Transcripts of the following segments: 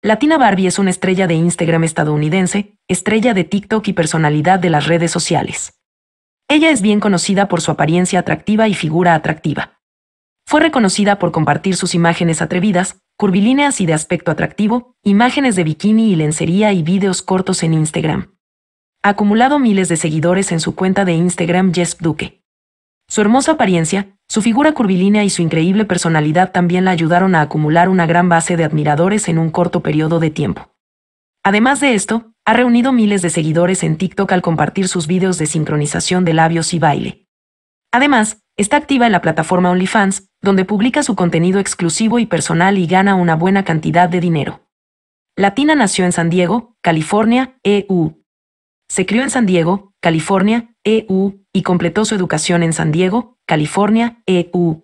Latina Barbie es una estrella de Instagram estadounidense, estrella de TikTok y personalidad de las redes sociales. Ella es bien conocida por su apariencia atractiva y figura atractiva. Fue reconocida por compartir sus imágenes atrevidas, curvilíneas y de aspecto atractivo, imágenes de bikini y lencería y videos cortos en Instagram. Ha acumulado miles de seguidores en su cuenta de Instagram Jess Duque. Su hermosa apariencia, su figura curvilínea y su increíble personalidad también la ayudaron a acumular una gran base de admiradores en un corto periodo de tiempo. Además de esto, ha reunido miles de seguidores en TikTok al compartir sus videos de sincronización de labios y baile. Además, está activa en la plataforma OnlyFans, donde publica su contenido exclusivo y personal y gana una buena cantidad de dinero. Latina nació en San Diego, California, EU. Se crió en San Diego, California, EU, y completó su educación en San Diego, California, EU.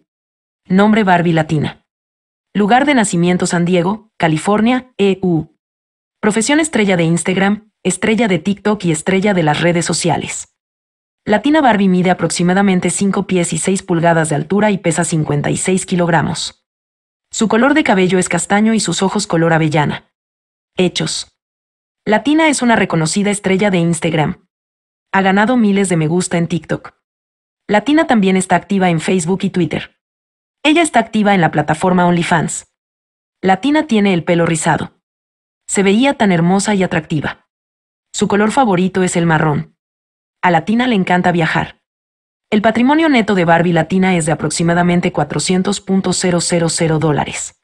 Nombre Barbie Latina. Lugar de nacimiento San Diego, California, EU. Profesión estrella de Instagram, estrella de TikTok y estrella de las redes sociales. Latina Barbie mide aproximadamente 5 pies y 6 pulgadas de altura y pesa 56 kilogramos. Su color de cabello es castaño y sus ojos color avellana. Hechos. Latina es una reconocida estrella de Instagram. Ha ganado miles de me gusta en TikTok. Latina también está activa en Facebook y Twitter. Ella está activa en la plataforma OnlyFans. Latina tiene el pelo rizado. Se veía tan hermosa y atractiva. Su color favorito es el marrón. A Latina le encanta viajar. El patrimonio neto de Barbie Latina es de aproximadamente 400.000 dólares.